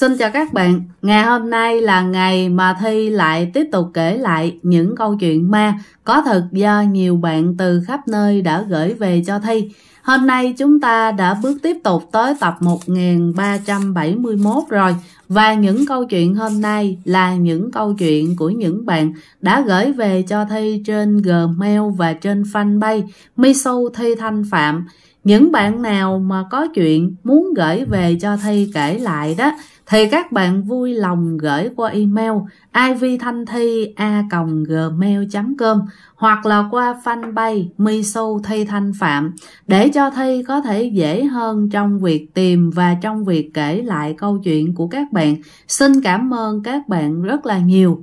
Xin chào các bạn, ngày hôm nay là ngày mà Thi lại tiếp tục kể lại những câu chuyện ma có thật do nhiều bạn từ khắp nơi đã gửi về cho Thi. Hôm nay chúng ta đã bước tiếp tục tới tập 1371 rồi và những câu chuyện hôm nay là những câu chuyện của những bạn đã gửi về cho Thi trên Gmail và trên fanpage Misu Thi Thanh Phạm. Những bạn nào mà có chuyện muốn gửi về cho Thi kể lại đó thì các bạn vui lòng gửi qua email ivthanhthi@gmail.com hoặc là qua fanpage Miso Thi Thanh Phạm để cho Thi có thể dễ hơn trong việc tìm và trong việc kể lại câu chuyện của các bạn. Xin cảm ơn các bạn rất là nhiều.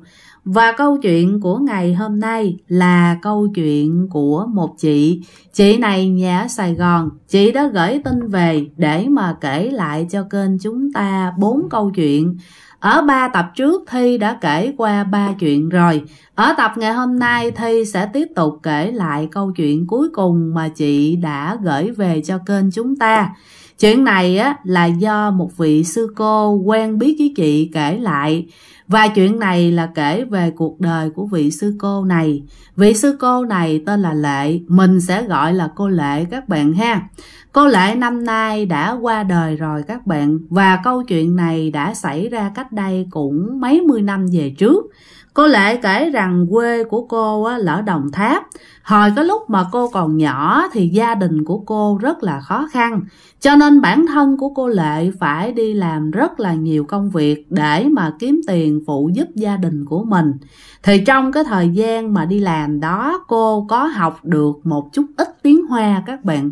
Và câu chuyện của ngày hôm nay là câu chuyện của một chị. Chị này nhà ở Sài Gòn, chị đã gửi tin về để mà kể lại cho kênh chúng ta bốn câu chuyện. Ở ba tập trước Thi đã kể qua ba chuyện rồi. Ở tập ngày hôm nay Thi sẽ tiếp tục kể lại câu chuyện cuối cùng mà chị đã gửi về cho kênh chúng ta. Chuyện này á, là do một vị sư cô quen biết với chị kể lại và chuyện này là kể về cuộc đời của vị sư cô này. Vị sư cô này tên là Lệ, mình sẽ gọi là cô Lệ các bạn ha. Cô Lệ năm nay đã qua đời rồi các bạn và câu chuyện này đã xảy ra cách đây cũng mấy mươi năm về trước. Cô Lệ kể rằng quê của cô là ở Đồng Tháp. Hồi có lúc mà cô còn nhỏ thì gia đình của cô rất là khó khăn. Cho nên bản thân của cô Lệ phải đi làm rất là nhiều công việc để mà kiếm tiền phụ giúp gia đình của mình. Thì trong cái thời gian mà đi làm đó cô có học được một chút ít tiếng Hoa các bạn.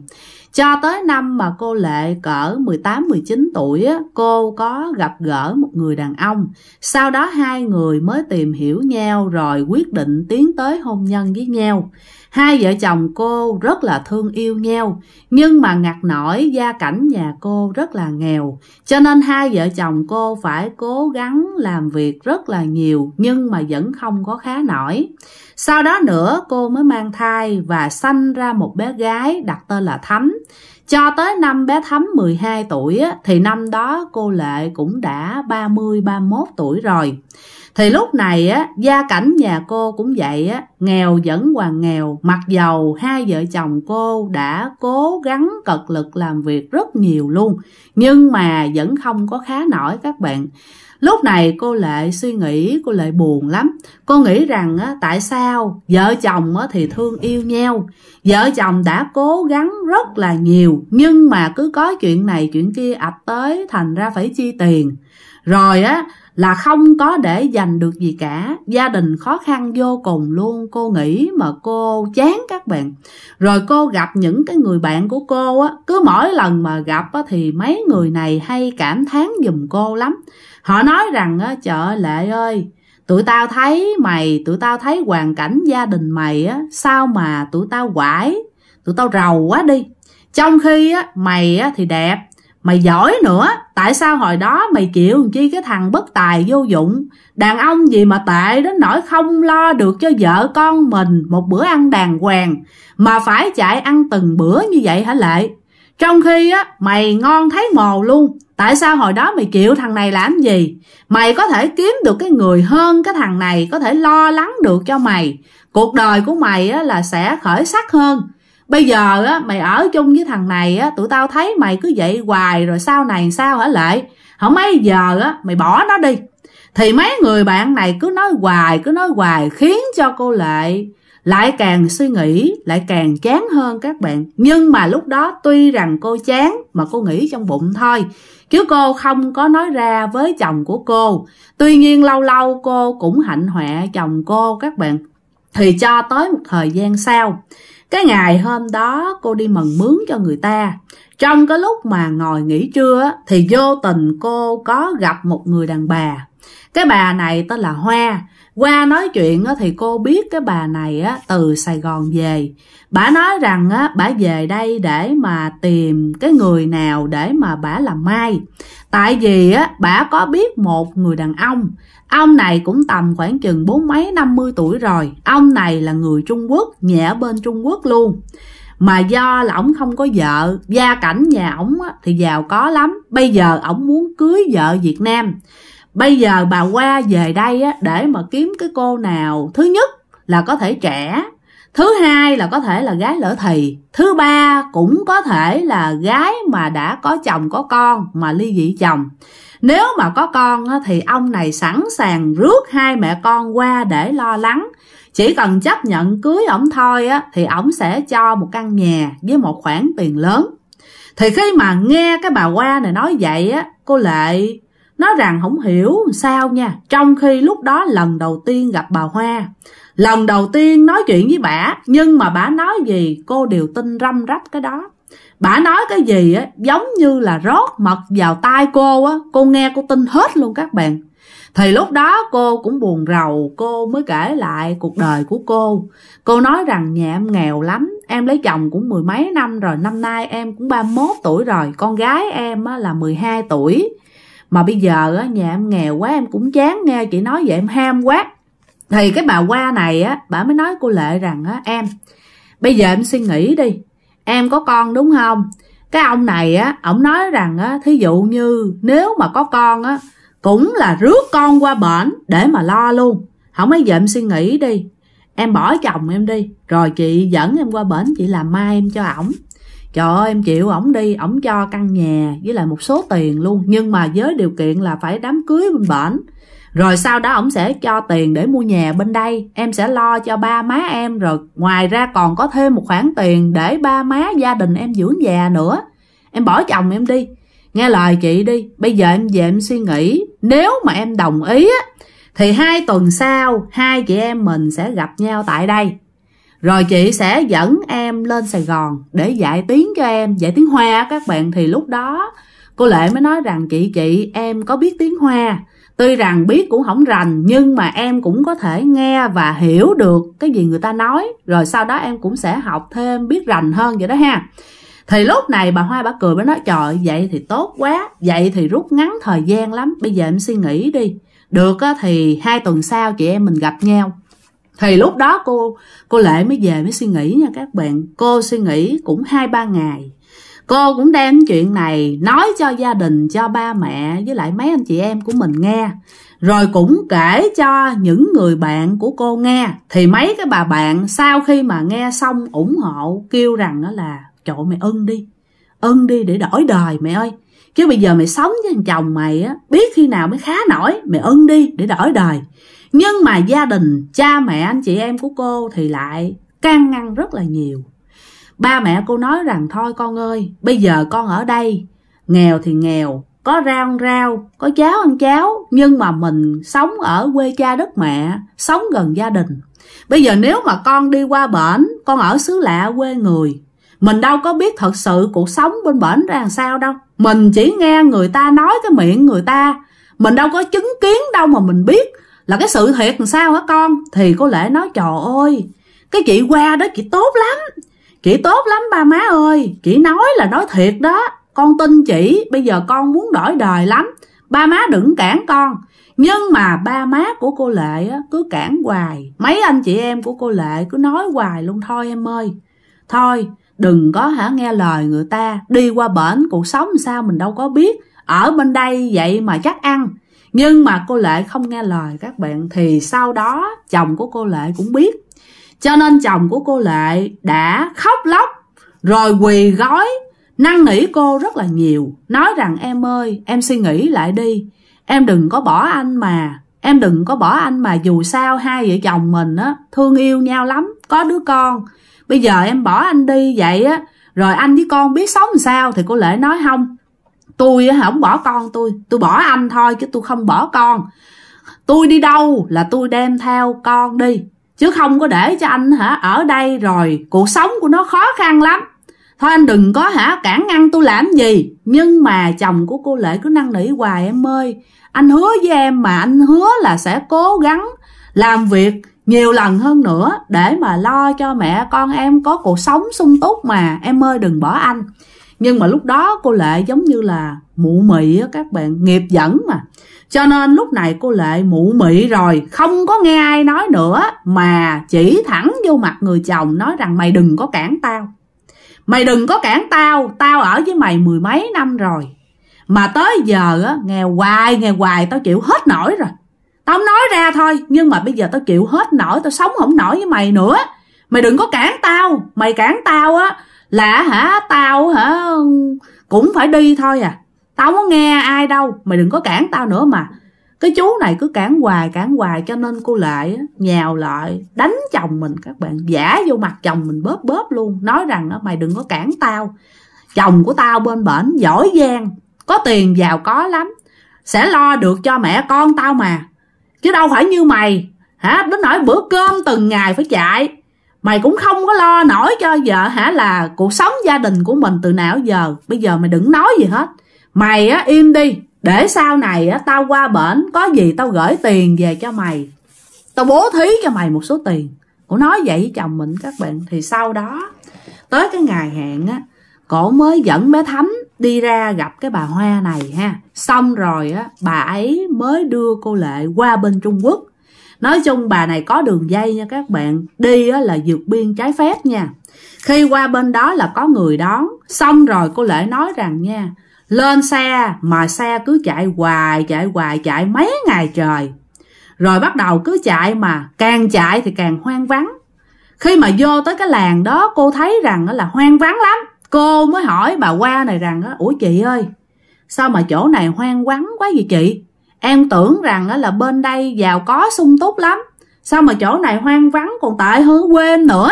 Cho tới năm mà cô Lệ cỡ 18-19 tuổi, cô có gặp gỡ một người đàn ông. Sau đó hai người mới tìm hiểu nhau rồi quyết định tiến tới hôn nhân với nhau. Hai vợ chồng cô rất là thương yêu nhau, nhưng mà ngặt nổi gia cảnh nhà cô rất là nghèo, cho nên hai vợ chồng cô phải cố gắng làm việc rất là nhiều nhưng mà vẫn không có khá nổi. Sau đó nữa cô mới mang thai và sanh ra một bé gái đặt tên là Thắm. Cho tới năm bé Thắm 12 tuổi á, thì năm đó cô Lệ cũng đã 30-31 tuổi rồi. Thì lúc này á, gia cảnh nhà cô cũng vậy á, nghèo vẫn còn nghèo, mặc dầu hai vợ chồng cô đã cố gắng cật lực làm việc rất nhiều luôn, nhưng mà vẫn không có khá nổi các bạn. Lúc này cô Lệ suy nghĩ, cô Lệ buồn lắm. Cô nghĩ rằng á, tại sao vợ chồng á, thì thương yêu nhau. Vợ chồng đã cố gắng rất là nhiều nhưng mà cứ có chuyện này chuyện kia ập tới thành ra phải chi tiền. Rồi á là không có để dành được gì cả gia đình khó khăn vô cùng luôn cô nghĩ mà cô chán các bạn rồi cô gặp những cái người bạn của cô á cứ mỗi lần mà gặp á, thì mấy người này hay cảm thán giùm cô lắm họ nói rằng á chợ lệ ơi tụi tao thấy mày tụi tao thấy hoàn cảnh gia đình mày á sao mà tụi tao quải tụi tao rầu quá đi trong khi á mày á thì đẹp Mày giỏi nữa, tại sao hồi đó mày chịu chi cái thằng bất tài vô dụng? Đàn ông gì mà tệ đến nỗi không lo được cho vợ con mình một bữa ăn đàng hoàng, mà phải chạy ăn từng bữa như vậy hả Lệ? Trong khi á, mày ngon thấy mồ luôn, tại sao hồi đó mày chịu thằng này làm gì? Mày có thể kiếm được cái người hơn cái thằng này, có thể lo lắng được cho mày. Cuộc đời của mày á, là sẽ khởi sắc hơn bây giờ á mày ở chung với thằng này á tụi tao thấy mày cứ vậy hoài rồi sau này sao hả lệ không mấy giờ á mày bỏ nó đi thì mấy người bạn này cứ nói hoài cứ nói hoài khiến cho cô lệ lại càng suy nghĩ lại càng chán hơn các bạn nhưng mà lúc đó tuy rằng cô chán mà cô nghĩ trong bụng thôi chứ cô không có nói ra với chồng của cô tuy nhiên lâu lâu cô cũng hạnh hoẹ chồng cô các bạn thì cho tới một thời gian sau cái ngày hôm đó cô đi mần mướn cho người ta trong cái lúc mà ngồi nghỉ trưa thì vô tình cô có gặp một người đàn bà cái bà này tên là hoa qua nói chuyện thì cô biết cái bà này từ Sài Gòn về bà nói rằng bà về đây để mà tìm cái người nào để mà bà làm mai tại vì bà có biết một người đàn ông ông này cũng tầm khoảng chừng bốn mấy năm mươi tuổi rồi ông này là người Trung Quốc nhẹ bên Trung Quốc luôn mà do là ổng không có vợ gia cảnh nhà ổng thì giàu có lắm bây giờ ổng muốn cưới vợ việt nam bây giờ bà qua về đây á, để mà kiếm cái cô nào thứ nhất là có thể trẻ thứ hai là có thể là gái lỡ thì thứ ba cũng có thể là gái mà đã có chồng có con mà ly dị chồng nếu mà có con á, thì ông này sẵn sàng rước hai mẹ con qua để lo lắng chỉ cần chấp nhận cưới ổng thôi á, thì ổng sẽ cho một căn nhà với một khoản tiền lớn thì khi mà nghe cái bà qua này nói vậy á cô lệ nói rằng không hiểu sao nha trong khi lúc đó lần đầu tiên gặp bà hoa lần đầu tiên nói chuyện với bả nhưng mà bả nói gì cô đều tin răm rắp cái đó bả nói cái gì á giống như là rót mật vào tai cô á cô nghe cô tin hết luôn các bạn thì lúc đó cô cũng buồn rầu cô mới kể lại cuộc đời của cô cô nói rằng nhà em nghèo lắm em lấy chồng cũng mười mấy năm rồi năm nay em cũng ba mốt tuổi rồi con gái em á là mười hai tuổi mà bây giờ á, nhà em nghèo quá em cũng chán nghe chị nói vậy em ham quá thì cái bà qua này á bà mới nói cô lệ rằng á em bây giờ em suy nghĩ đi em có con đúng không cái ông này á ổng nói rằng á thí dụ như nếu mà có con á cũng là rước con qua bển để mà lo luôn không ấy giờ em suy nghĩ đi em bỏ chồng em đi rồi chị dẫn em qua bển chị làm mai em cho ổng Trời ơi em chịu ổng đi, ổng cho căn nhà với lại một số tiền luôn Nhưng mà với điều kiện là phải đám cưới bên bển Rồi sau đó ổng sẽ cho tiền để mua nhà bên đây Em sẽ lo cho ba má em Rồi ngoài ra còn có thêm một khoản tiền để ba má gia đình em dưỡng già nữa Em bỏ chồng em đi Nghe lời chị đi Bây giờ em về em suy nghĩ Nếu mà em đồng ý á Thì hai tuần sau Hai chị em mình sẽ gặp nhau tại đây rồi chị sẽ dẫn em lên Sài Gòn để dạy tiếng cho em, dạy tiếng Hoa các bạn thì lúc đó cô Lệ mới nói rằng chị chị em có biết tiếng Hoa. Tuy rằng biết cũng không rành nhưng mà em cũng có thể nghe và hiểu được cái gì người ta nói rồi sau đó em cũng sẽ học thêm biết rành hơn vậy đó ha. Thì lúc này bà Hoa bà cười bà nói trời vậy thì tốt quá, vậy thì rút ngắn thời gian lắm, bây giờ em suy nghĩ đi. Được thì hai tuần sau chị em mình gặp nhau thì lúc đó cô cô lệ mới về mới suy nghĩ nha các bạn cô suy nghĩ cũng hai ba ngày cô cũng đem chuyện này nói cho gia đình cho ba mẹ với lại mấy anh chị em của mình nghe rồi cũng kể cho những người bạn của cô nghe thì mấy cái bà bạn sau khi mà nghe xong ủng hộ kêu rằng đó là trời mày ưng đi ưng đi để đổi đời mẹ ơi chứ bây giờ mày sống với thằng chồng mày á biết khi nào mới khá nổi mày ưng đi để đổi đời nhưng mà gia đình cha mẹ anh chị em của cô thì lại can ngăn rất là nhiều ba mẹ cô nói rằng thôi con ơi bây giờ con ở đây nghèo thì nghèo có rau ăn rau có cháo ăn cháo nhưng mà mình sống ở quê cha đất mẹ sống gần gia đình bây giờ nếu mà con đi qua bển con ở xứ lạ quê người mình đâu có biết thật sự cuộc sống bên bển ra làm sao đâu mình chỉ nghe người ta nói cái miệng người ta mình đâu có chứng kiến đâu mà mình biết là cái sự thiệt làm sao hả con thì cô lệ nói trời ơi cái chị qua đó chị tốt lắm chị tốt lắm ba má ơi chị nói là nói thiệt đó con tin chị bây giờ con muốn đổi đời lắm ba má đừng cản con nhưng mà ba má của cô lệ cứ cản hoài mấy anh chị em của cô lệ cứ nói hoài luôn thôi em ơi thôi đừng có hả nghe lời người ta đi qua bển cuộc sống sao mình đâu có biết ở bên đây vậy mà chắc ăn nhưng mà cô lệ không nghe lời các bạn thì sau đó chồng của cô lệ cũng biết cho nên chồng của cô lệ đã khóc lóc rồi quỳ gói năn nỉ cô rất là nhiều nói rằng em ơi em suy nghĩ lại đi em đừng có bỏ anh mà em đừng có bỏ anh mà dù sao hai vợ chồng mình á thương yêu nhau lắm có đứa con bây giờ em bỏ anh đi vậy á rồi anh với con biết sống làm sao thì cô lệ nói không tôi không bỏ con tôi tôi bỏ anh thôi chứ tôi không bỏ con tôi đi đâu là tôi đem theo con đi chứ không có để cho anh hả ở đây rồi cuộc sống của nó khó khăn lắm thôi anh đừng có hả cản ngăn tôi làm gì nhưng mà chồng của cô lệ cứ năn nỉ hoài em ơi anh hứa với em mà anh hứa là sẽ cố gắng làm việc nhiều lần hơn nữa để mà lo cho mẹ con em có cuộc sống sung túc mà em ơi đừng bỏ anh nhưng mà lúc đó cô lệ giống như là mụ mị á các bạn nghiệp dẫn mà cho nên lúc này cô lệ mụ mị rồi không có nghe ai nói nữa mà chỉ thẳng vô mặt người chồng nói rằng mày đừng có cản tao mày đừng có cản tao tao ở với mày mười mấy năm rồi mà tới giờ á nghe hoài nghe hoài tao chịu hết nổi rồi tao nói ra thôi nhưng mà bây giờ tao chịu hết nổi tao sống không nổi với mày nữa mày đừng có cản tao mày cản tao á là hả tao hả cũng phải đi thôi à tao có nghe ai đâu mày đừng có cản tao nữa mà cái chú này cứ cản hoài cản hoài cho nên cô lệ nhào lại đánh chồng mình các bạn giả vô mặt chồng mình bóp bóp luôn nói rằng mày đừng có cản tao chồng của tao bên bển giỏi giang có tiền giàu có lắm sẽ lo được cho mẹ con tao mà chứ đâu phải như mày hả đến nỗi bữa cơm từng ngày phải chạy mày cũng không có lo nổi cho vợ hả là cuộc sống gia đình của mình từ nào giờ bây giờ mày đừng nói gì hết mày á im đi để sau này á tao qua bển có gì tao gửi tiền về cho mày tao bố thí cho mày một số tiền cũng nói vậy với chồng mình các bạn thì sau đó tới cái ngày hẹn á cổ mới dẫn bé thắm đi ra gặp cái bà hoa này ha xong rồi á bà ấy mới đưa cô lệ qua bên trung quốc nói chung bà này có đường dây nha các bạn đi là vượt biên trái phép nha khi qua bên đó là có người đón xong rồi cô lễ nói rằng nha lên xe mà xe cứ chạy hoài chạy hoài chạy mấy ngày trời rồi bắt đầu cứ chạy mà càng chạy thì càng hoang vắng khi mà vô tới cái làng đó cô thấy rằng là hoang vắng lắm cô mới hỏi bà qua này rằng ủa chị ơi sao mà chỗ này hoang vắng quá vậy chị em tưởng rằng là bên đây giàu có sung túc lắm sao mà chỗ này hoang vắng còn tệ hơn quê em nữa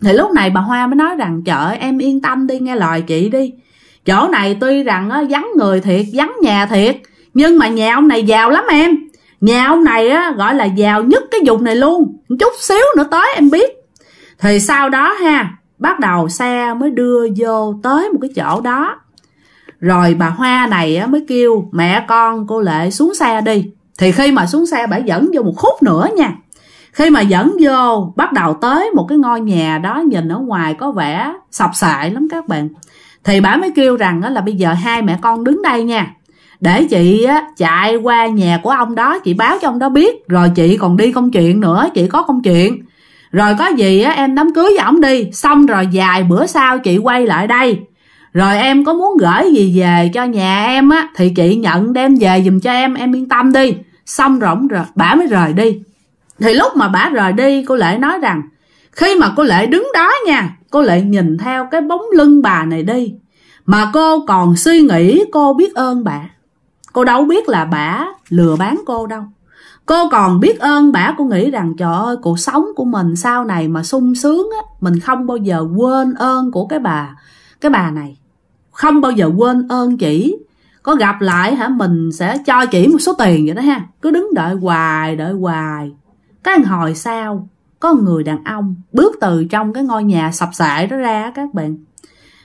thì lúc này bà hoa mới nói rằng trời em yên tâm đi nghe lời chị đi chỗ này tuy rằng vắng người thiệt vắng nhà thiệt nhưng mà nhà ông này giàu lắm em nhà ông này á, gọi là giàu nhất cái vùng này luôn chút xíu nữa tới em biết thì sau đó ha bắt đầu xe mới đưa vô tới một cái chỗ đó rồi bà hoa này á, mới kêu mẹ con cô lệ xuống xe đi thì khi mà xuống xe bà dẫn vô một khúc nữa nha khi mà dẫn vô bắt đầu tới một cái ngôi nhà đó nhìn ở ngoài có vẻ sập sệ lắm các bạn thì bà mới kêu rằng á, là bây giờ hai mẹ con đứng đây nha để chị á, chạy qua nhà của ông đó chị báo cho ông đó biết rồi chị còn đi công chuyện nữa chị có công chuyện rồi có gì á, em đám cưới với ổng đi xong rồi vài bữa sau chị quay lại đây rồi em có muốn gửi gì về cho nhà em á thì chị nhận đem về giùm cho em em yên tâm đi xong rỗng rồi bả mới rời đi thì lúc mà bả rời đi cô lệ nói rằng khi mà cô lệ đứng đó nha cô lệ nhìn theo cái bóng lưng bà này đi mà cô còn suy nghĩ cô biết ơn bà cô đâu biết là bả lừa bán cô đâu cô còn biết ơn bả cô nghĩ rằng trời ơi cuộc sống của mình sau này mà sung sướng á mình không bao giờ quên ơn của cái bà cái bà này không bao giờ quên ơn chị có gặp lại hả mình sẽ cho chị một số tiền vậy đó ha cứ đứng đợi hoài đợi hoài cái hồi sau có người đàn ông bước từ trong cái ngôi nhà sập sệ đó ra các bạn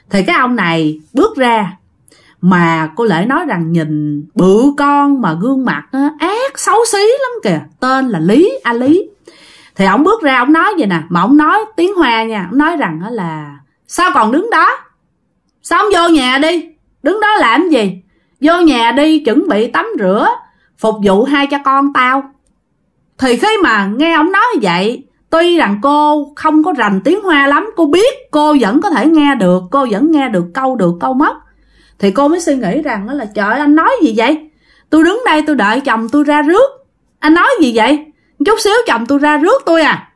thì cái ông này bước ra mà cô lễ nói rằng nhìn bự con mà gương mặt nó ác xấu xí lắm kìa tên là lý a lý thì ông bước ra ông nói vậy nè mà ông nói tiếng hoa nha ông nói rằng đó là sao còn đứng đó Xong vô nhà đi Đứng đó làm gì Vô nhà đi chuẩn bị tắm rửa Phục vụ hai cha con tao Thì khi mà nghe ông nói vậy Tuy rằng cô không có rành tiếng Hoa lắm Cô biết cô vẫn có thể nghe được Cô vẫn nghe được câu được câu mất Thì cô mới suy nghĩ rằng đó là Trời anh nói gì vậy Tôi đứng đây tôi đợi chồng tôi ra rước Anh nói gì vậy Chút xíu chồng tôi ra rước tôi à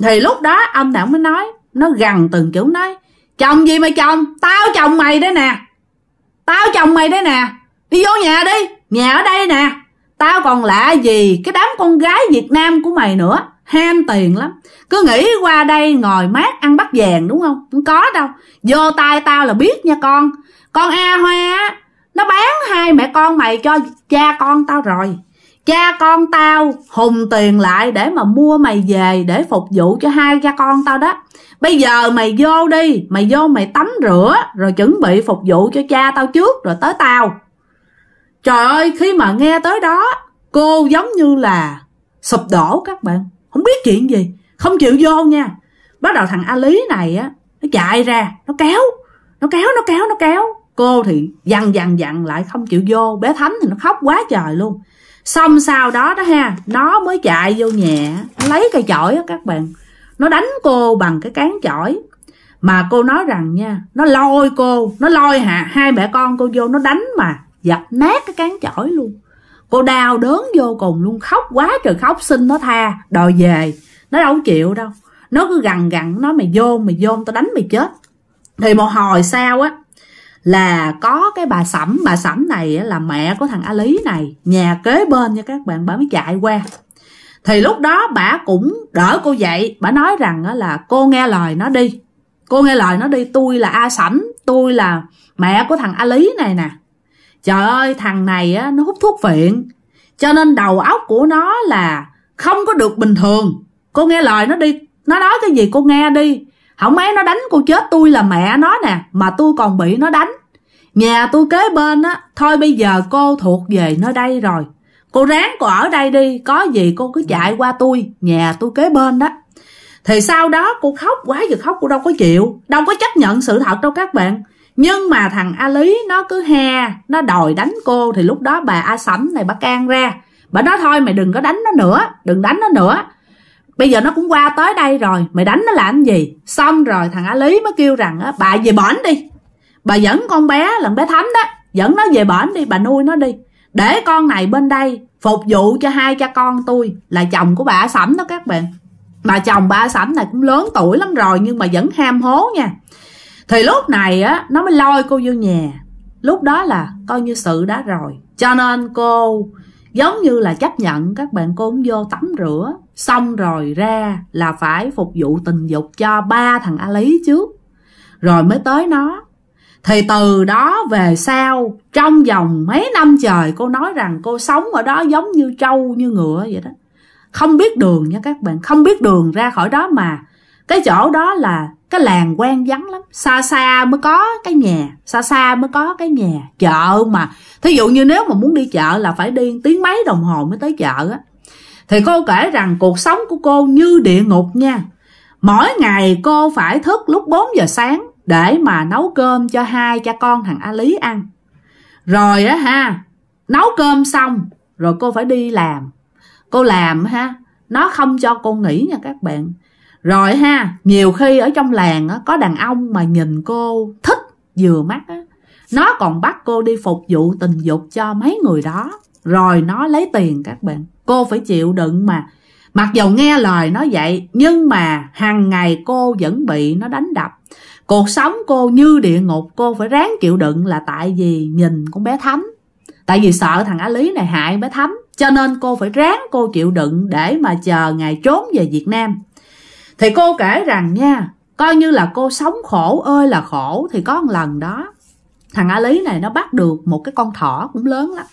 Thì lúc đó ông đã mới nói Nó gần từng chữ nói chồng gì mà chồng tao chồng mày đấy nè tao chồng mày đấy nè đi vô nhà đi nhà ở đây nè tao còn lạ gì cái đám con gái việt nam của mày nữa ham tiền lắm cứ nghĩ qua đây ngồi mát ăn bắp vàng đúng không không có đâu vô tay tao là biết nha con con a hoa nó bán hai mẹ con mày cho cha con tao rồi cha con tao hùng tiền lại để mà mua mày về để phục vụ cho hai cha con tao đó bây giờ mày vô đi mày vô mày tắm rửa rồi chuẩn bị phục vụ cho cha tao trước rồi tới tao trời ơi khi mà nghe tới đó cô giống như là sụp đổ các bạn không biết chuyện gì không chịu vô nha bắt đầu thằng a lý này á nó chạy ra nó kéo nó kéo nó kéo nó kéo cô thì dằn dằn dằn lại không chịu vô bé thánh thì nó khóc quá trời luôn xong sau đó đó ha nó mới chạy vô nhà nó lấy cây chổi á các bạn nó đánh cô bằng cái cán chổi mà cô nói rằng nha nó lôi cô nó lôi hà hai mẹ con cô vô nó đánh mà dập nát cái cán chổi luôn cô đau đớn vô cùng luôn khóc quá trời khóc xin nó tha đòi về nó đâu chịu đâu nó cứ gằn gằn nó mày vô mày vô tao đánh mày chết thì một hồi sau á là có cái bà sẩm bà sẩm này là mẹ của thằng a lý này nhà kế bên nha các bạn bà mới chạy qua thì lúc đó bà cũng đỡ cô dậy bà nói rằng là cô nghe lời nó đi cô nghe lời nó đi tôi là a sảnh tôi là mẹ của thằng a lý này nè trời ơi thằng này á nó hút thuốc phiện cho nên đầu óc của nó là không có được bình thường cô nghe lời nó đi nó nói cái gì cô nghe đi không mấy nó đánh cô chết tôi là mẹ nó nè mà tôi còn bị nó đánh nhà tôi kế bên á thôi bây giờ cô thuộc về nó đây rồi cô ráng cô ở đây đi có gì cô cứ ừ. chạy qua tôi nhà tôi kế bên đó thì sau đó cô khóc quá giờ khóc cô đâu có chịu đâu có chấp nhận sự thật đâu các bạn nhưng mà thằng a lý nó cứ he nó đòi đánh cô thì lúc đó bà a sẩm này bà can ra bà nói thôi mày đừng có đánh nó nữa đừng đánh nó nữa bây giờ nó cũng qua tới đây rồi mày đánh nó làm gì xong rồi thằng a lý mới kêu rằng á bà về bển đi bà dẫn con bé là bé thấm đó dẫn nó về bển đi bà nuôi nó đi để con này bên đây phục vụ cho hai cha con tôi là chồng của bà sẩm đó các bạn bà chồng bà sẩm này cũng lớn tuổi lắm rồi nhưng mà vẫn ham hố nha thì lúc này á nó mới lôi cô vô nhà lúc đó là coi như sự đã rồi cho nên cô giống như là chấp nhận các bạn cô cũng vô tắm rửa xong rồi ra là phải phục vụ tình dục cho ba thằng a lý trước rồi mới tới nó thì từ đó về sau trong vòng mấy năm trời cô nói rằng cô sống ở đó giống như trâu như ngựa vậy đó không biết đường nha các bạn không biết đường ra khỏi đó mà cái chỗ đó là cái làng quen vắng lắm xa xa mới có cái nhà xa xa mới có cái nhà chợ mà thí dụ như nếu mà muốn đi chợ là phải đi tiếng mấy đồng hồ mới tới chợ á thì cô kể rằng cuộc sống của cô như địa ngục nha mỗi ngày cô phải thức lúc 4 giờ sáng để mà nấu cơm cho hai cha con thằng a lý ăn rồi á ha nấu cơm xong rồi cô phải đi làm cô làm ha nó không cho cô nghỉ nha các bạn rồi ha nhiều khi ở trong làng á, có đàn ông mà nhìn cô thích vừa mắt á, nó còn bắt cô đi phục vụ tình dục cho mấy người đó rồi nó lấy tiền các bạn cô phải chịu đựng mà mặc dù nghe lời nó vậy nhưng mà hàng ngày cô vẫn bị nó đánh đập cuộc sống cô như địa ngục cô phải ráng chịu đựng là tại vì nhìn con bé thánh tại vì sợ thằng á lý này hại bé thánh cho nên cô phải ráng cô chịu đựng để mà chờ ngày trốn về việt nam thì cô kể rằng nha coi như là cô sống khổ ơi là khổ thì có một lần đó thằng á lý này nó bắt được một cái con thỏ cũng lớn lắm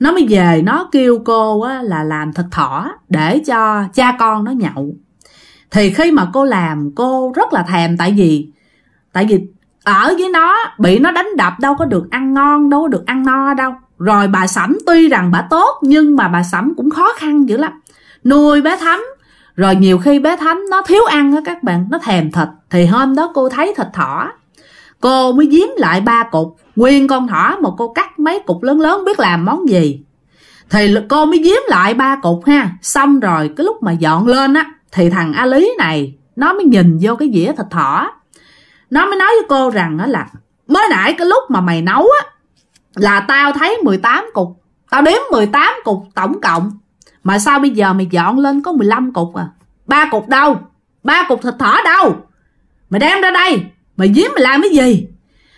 nó mới về nó kêu cô á, là làm thịt thỏ để cho cha con nó nhậu thì khi mà cô làm cô rất là thèm tại vì tại vì ở với nó bị nó đánh đập đâu có được ăn ngon đâu có được ăn no đâu rồi bà sẩm tuy rằng bà tốt nhưng mà bà sẩm cũng khó khăn dữ lắm nuôi bé thắm rồi nhiều khi bé thắm nó thiếu ăn á các bạn nó thèm thịt thì hôm đó cô thấy thịt thỏ cô mới giếm lại ba cục nguyên con thỏ mà cô cắt mấy cục lớn lớn biết làm món gì thì cô mới giếm lại ba cục ha xong rồi cái lúc mà dọn lên á thì thằng a lý này nó mới nhìn vô cái dĩa thịt thỏ nó mới nói với cô rằng đó là mới nãy cái lúc mà mày nấu á là tao thấy 18 cục tao đếm 18 cục tổng cộng mà sao bây giờ mày dọn lên có 15 cục à ba cục đâu ba cục thịt thỏ đâu mày đem ra đây mày giếm mày làm cái gì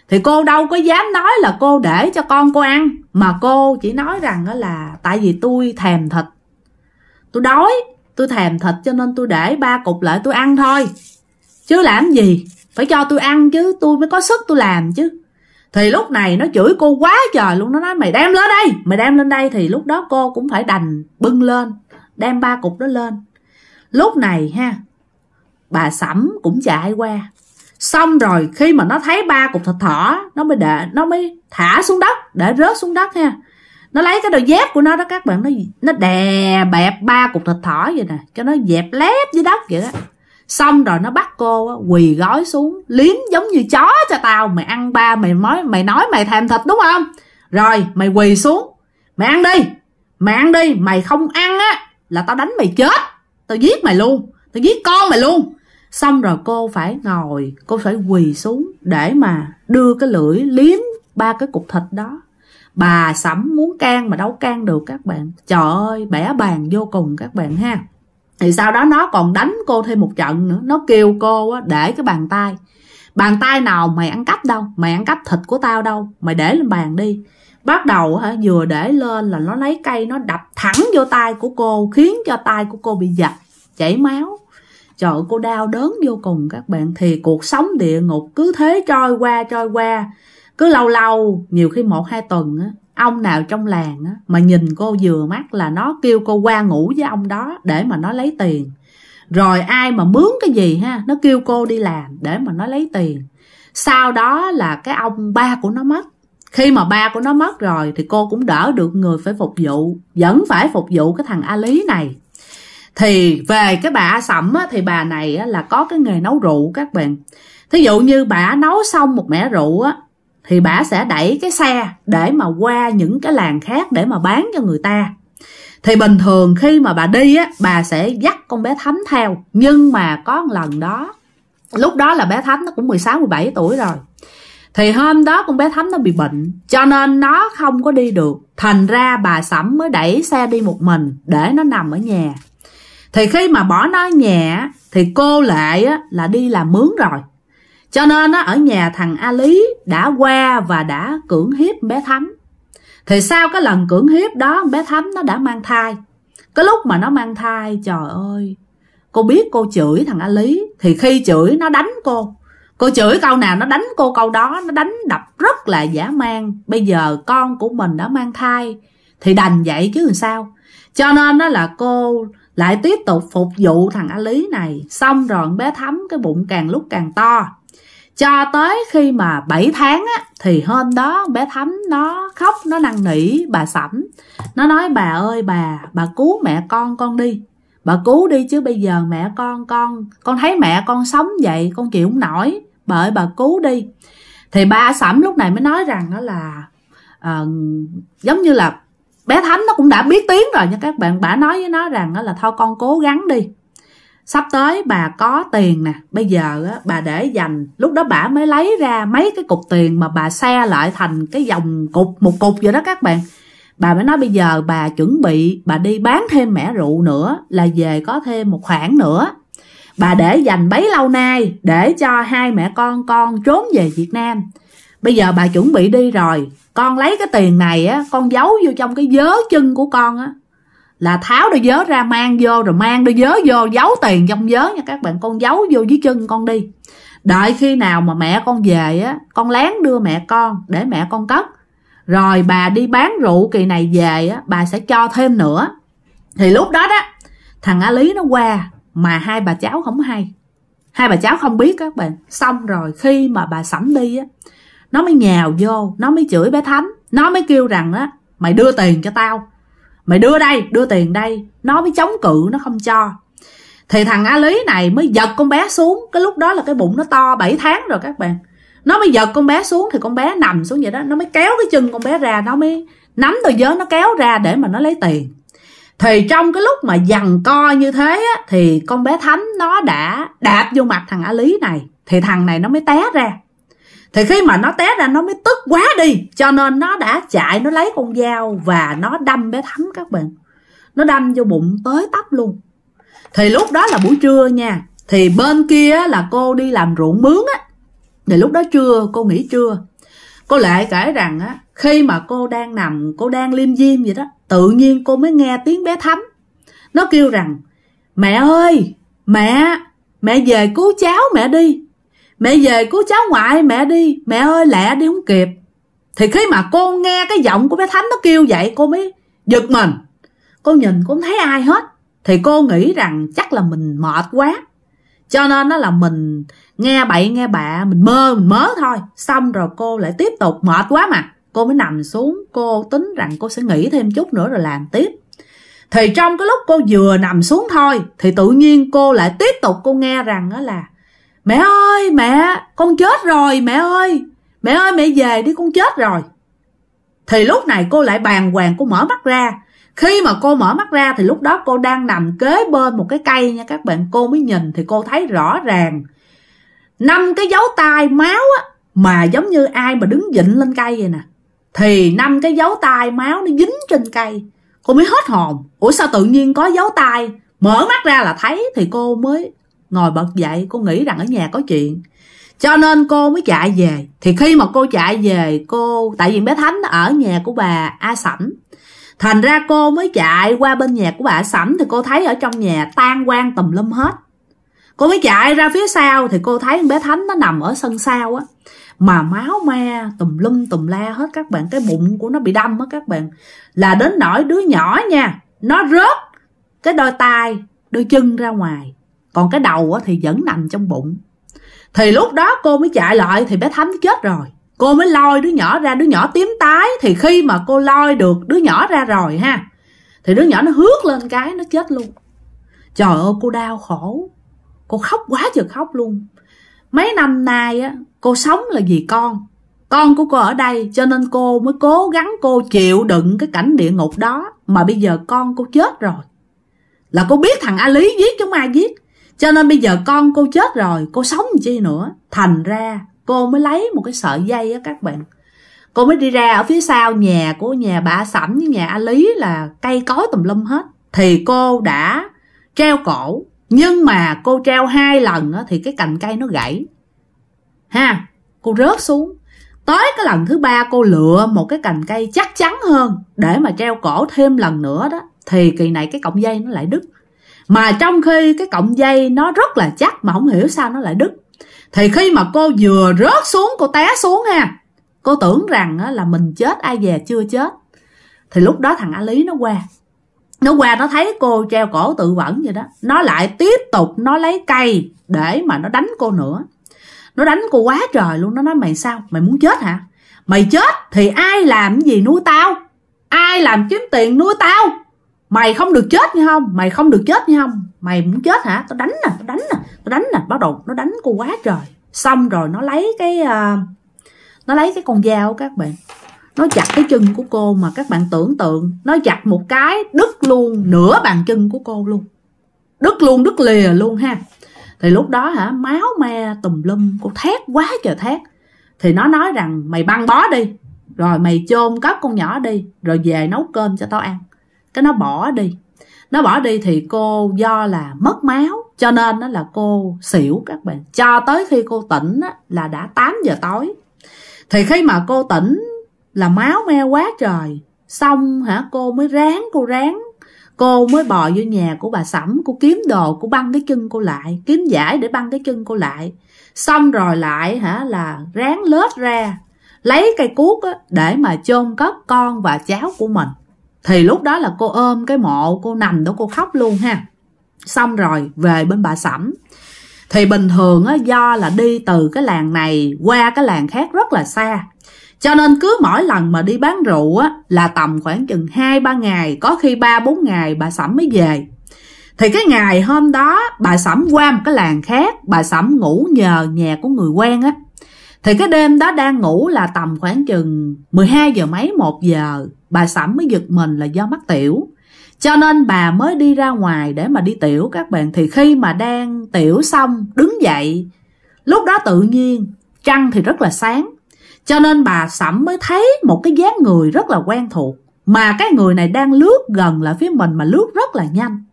thì cô đâu có dám nói là cô để cho con cô ăn mà cô chỉ nói rằng đó là tại vì tôi thèm thịt tôi đói tôi thèm thịt cho nên tôi để ba cục lại tôi ăn thôi chứ làm gì phải cho tôi ăn chứ tôi mới có sức tôi làm chứ thì lúc này nó chửi cô quá trời luôn nó nói mày đem lên đây mày đem lên đây thì lúc đó cô cũng phải đành bưng lên đem ba cục đó lên lúc này ha bà sẩm cũng chạy qua xong rồi khi mà nó thấy ba cục thịt thỏ nó mới để nó mới thả xuống đất để rớt xuống đất ha nó lấy cái đôi dép của nó đó các bạn nó nó đè bẹp ba cục thịt thỏ vậy nè cho nó dẹp lép dưới đất vậy đó xong rồi nó bắt cô quỳ gói xuống liếm giống như chó cho tao mày ăn ba mày nói mày nói mày thèm thịt đúng không rồi mày quỳ xuống mày ăn đi mày ăn đi mày không ăn á là tao đánh mày chết tao giết mày luôn tao giết con mày luôn xong rồi cô phải ngồi cô phải quỳ xuống để mà đưa cái lưỡi liếm ba cái cục thịt đó bà sẩm muốn can mà đâu can được các bạn trời ơi bẻ bàn vô cùng các bạn ha thì sau đó nó còn đánh cô thêm một trận nữa nó kêu cô á, để cái bàn tay bàn tay nào mày ăn cắp đâu mày ăn cắp thịt của tao đâu mày để lên bàn đi bắt đầu hả vừa để lên là nó lấy cây nó đập thẳng vô tay của cô khiến cho tay của cô bị giật chảy máu trời cô đau đớn vô cùng các bạn thì cuộc sống địa ngục cứ thế trôi qua trôi qua cứ lâu lâu nhiều khi một hai tuần á ông nào trong làng mà nhìn cô vừa mắt là nó kêu cô qua ngủ với ông đó để mà nó lấy tiền rồi ai mà mướn cái gì ha nó kêu cô đi làm để mà nó lấy tiền sau đó là cái ông ba của nó mất khi mà ba của nó mất rồi thì cô cũng đỡ được người phải phục vụ vẫn phải phục vụ cái thằng a lý này thì về cái bà sẩm á, thì bà này á, là có cái nghề nấu rượu các bạn thí dụ như bà nấu xong một mẻ rượu á thì bà sẽ đẩy cái xe để mà qua những cái làng khác để mà bán cho người ta thì bình thường khi mà bà đi á bà sẽ dắt con bé thánh theo nhưng mà có một lần đó lúc đó là bé thánh nó cũng 16 17 tuổi rồi thì hôm đó con bé thánh nó bị bệnh cho nên nó không có đi được thành ra bà sẩm mới đẩy xe đi một mình để nó nằm ở nhà thì khi mà bỏ nó ở nhà thì cô lệ á, là đi làm mướn rồi cho nên nó ở nhà thằng A Lý đã qua và đã cưỡng hiếp bé Thắm. Thì sau cái lần cưỡng hiếp đó bé Thắm nó đã mang thai. Cái lúc mà nó mang thai trời ơi Cô biết cô chửi thằng A Lý Thì khi chửi nó đánh cô Cô chửi câu nào nó đánh cô câu đó Nó đánh đập rất là giả man Bây giờ con của mình đã mang thai Thì đành vậy chứ làm sao Cho nên đó là cô lại tiếp tục phục vụ thằng A Lý này Xong rồi bé thắm cái bụng càng lúc càng to cho tới khi mà 7 tháng á thì hôm đó bé thắm nó khóc nó năn nỉ bà sẩm nó nói bà ơi bà bà cứu mẹ con con đi bà cứu đi chứ bây giờ mẹ con con con thấy mẹ con sống vậy con chịu không nổi bà ơi bà cứu đi thì ba sẩm lúc này mới nói rằng đó là uh, giống như là bé thánh nó cũng đã biết tiếng rồi nha các bạn bà nói với nó rằng đó là thôi con cố gắng đi sắp tới bà có tiền nè bây giờ bà để dành lúc đó bà mới lấy ra mấy cái cục tiền mà bà xe lại thành cái dòng cục một cục vậy đó các bạn bà mới nói bây giờ bà chuẩn bị bà đi bán thêm mẻ rượu nữa là về có thêm một khoản nữa bà để dành bấy lâu nay để cho hai mẹ con con trốn về việt nam bây giờ bà chuẩn bị đi rồi con lấy cái tiền này á con giấu vô trong cái vớ chân của con á là tháo đôi vớ ra mang vô rồi mang đôi vớ vô giấu tiền trong vớ nha các bạn con giấu vô dưới chân con đi đợi khi nào mà mẹ con về á con lén đưa mẹ con để mẹ con cất rồi bà đi bán rượu kỳ này về á bà sẽ cho thêm nữa thì lúc đó đó thằng á lý nó qua mà hai bà cháu không hay hai bà cháu không biết các bạn xong rồi khi mà bà sẩm đi á nó mới nhào vô nó mới chửi bé thánh nó mới kêu rằng á mày đưa tiền cho tao mày đưa đây đưa tiền đây nó mới chống cự nó không cho thì thằng a lý này mới giật con bé xuống cái lúc đó là cái bụng nó to 7 tháng rồi các bạn nó mới giật con bé xuống thì con bé nằm xuống vậy đó nó mới kéo cái chân con bé ra nó mới nắm tờ giới nó kéo ra để mà nó lấy tiền thì trong cái lúc mà dằn co như thế á, thì con bé thánh nó đã đạp vô mặt thằng a lý này thì thằng này nó mới té ra thì khi mà nó té ra nó mới tức quá đi cho nên nó đã chạy nó lấy con dao và nó đâm bé thắm các bạn nó đâm vô bụng tới tấp luôn thì lúc đó là buổi trưa nha thì bên kia là cô đi làm ruộng mướn á thì lúc đó trưa cô nghỉ trưa cô lại kể rằng á khi mà cô đang nằm cô đang liêm diêm vậy đó tự nhiên cô mới nghe tiếng bé thắm nó kêu rằng mẹ ơi mẹ mẹ về cứu cháu mẹ đi mẹ về cứu cháu ngoại mẹ đi mẹ ơi lẹ đi không kịp thì khi mà cô nghe cái giọng của bé thánh nó kêu vậy cô mới giật mình cô nhìn cô không thấy ai hết thì cô nghĩ rằng chắc là mình mệt quá cho nên nó là mình nghe bậy nghe bạ mình mơ mình mớ thôi xong rồi cô lại tiếp tục mệt quá mà cô mới nằm xuống cô tính rằng cô sẽ nghỉ thêm chút nữa rồi làm tiếp thì trong cái lúc cô vừa nằm xuống thôi thì tự nhiên cô lại tiếp tục cô nghe rằng đó là mẹ ơi mẹ con chết rồi mẹ ơi mẹ ơi mẹ về đi con chết rồi thì lúc này cô lại bàng hoàng cô mở mắt ra khi mà cô mở mắt ra thì lúc đó cô đang nằm kế bên một cái cây nha các bạn cô mới nhìn thì cô thấy rõ ràng năm cái dấu tay máu á mà giống như ai mà đứng dịnh lên cây vậy nè thì năm cái dấu tay máu nó dính trên cây cô mới hết hồn ủa sao tự nhiên có dấu tay mở mắt ra là thấy thì cô mới Ngồi bật dậy cô nghĩ rằng ở nhà có chuyện Cho nên cô mới chạy về Thì khi mà cô chạy về cô Tại vì bé Thánh ở nhà của bà A Sẩm Thành ra cô mới chạy qua bên nhà của bà A Sẩm Thì cô thấy ở trong nhà tan quan tùm lum hết Cô mới chạy ra phía sau Thì cô thấy bé Thánh nó nằm ở sân sau á mà máu me tùm lum tùm la hết các bạn cái bụng của nó bị đâm á các bạn là đến nỗi đứa nhỏ nha nó rớt cái đôi tay đôi chân ra ngoài còn cái đầu thì vẫn nằm trong bụng thì lúc đó cô mới chạy lại thì bé thấm chết rồi cô mới lôi đứa nhỏ ra đứa nhỏ tím tái thì khi mà cô lôi được đứa nhỏ ra rồi ha thì đứa nhỏ nó hước lên cái nó chết luôn trời ơi cô đau khổ cô khóc quá trời khóc luôn mấy năm nay á cô sống là vì con con của cô ở đây cho nên cô mới cố gắng cô chịu đựng cái cảnh địa ngục đó mà bây giờ con cô chết rồi là cô biết thằng a lý giết chứ không ai giết cho nên bây giờ con cô chết rồi cô sống chi nữa thành ra cô mới lấy một cái sợi dây á các bạn cô mới đi ra ở phía sau nhà của nhà bà sẩm với nhà a lý là cây cối tùm lum hết thì cô đã treo cổ nhưng mà cô treo hai lần á, thì cái cành cây nó gãy ha cô rớt xuống tới cái lần thứ ba cô lựa một cái cành cây chắc chắn hơn để mà treo cổ thêm lần nữa đó thì kỳ này cái cọng dây nó lại đứt mà trong khi cái cọng dây nó rất là chắc mà không hiểu sao nó lại đứt thì khi mà cô vừa rớt xuống cô té xuống ha cô tưởng rằng là mình chết ai về chưa chết thì lúc đó thằng a lý nó qua nó qua nó thấy cô treo cổ tự vẫn vậy đó nó lại tiếp tục nó lấy cây để mà nó đánh cô nữa nó đánh cô quá trời luôn nó nói mày sao mày muốn chết hả mày chết thì ai làm gì nuôi tao ai làm kiếm tiền nuôi tao mày không được chết nghe không mày không được chết nghe không mày muốn chết hả tao đánh nè tao đánh nè tao đánh nè bắt đầu nó đánh cô quá trời xong rồi nó lấy cái uh, nó lấy cái con dao các bạn nó chặt cái chân của cô mà các bạn tưởng tượng nó chặt một cái đứt luôn nửa bàn chân của cô luôn đứt luôn đứt lìa luôn ha thì lúc đó hả máu me tùm lum cô thét quá trời thét thì nó nói rằng mày băng bó đi rồi mày chôn cắp con nhỏ đi rồi về nấu cơm cho tao ăn cái nó bỏ đi nó bỏ đi thì cô do là mất máu cho nên nó là cô xỉu các bạn cho tới khi cô tỉnh là đã 8 giờ tối thì khi mà cô tỉnh là máu me quá trời xong hả cô mới ráng cô ráng cô mới bò vô nhà của bà sẩm cô kiếm đồ cô băng cái chân cô lại kiếm giải để băng cái chân cô lại xong rồi lại hả là ráng lết ra lấy cây cuốc á, để mà chôn cất con và cháu của mình thì lúc đó là cô ôm cái mộ cô nằm đó cô khóc luôn ha xong rồi về bên bà sẩm thì bình thường á do là đi từ cái làng này qua cái làng khác rất là xa cho nên cứ mỗi lần mà đi bán rượu á là tầm khoảng chừng hai ba ngày có khi ba bốn ngày bà sẩm mới về thì cái ngày hôm đó bà sẩm qua một cái làng khác bà sẩm ngủ nhờ nhà của người quen á thì cái đêm đó đang ngủ là tầm khoảng chừng 12 giờ mấy 1 giờ Bà Sẩm mới giật mình là do mắc tiểu Cho nên bà mới đi ra ngoài để mà đi tiểu các bạn Thì khi mà đang tiểu xong đứng dậy Lúc đó tự nhiên trăng thì rất là sáng Cho nên bà Sẩm mới thấy một cái dáng người rất là quen thuộc Mà cái người này đang lướt gần lại phía mình mà lướt rất là nhanh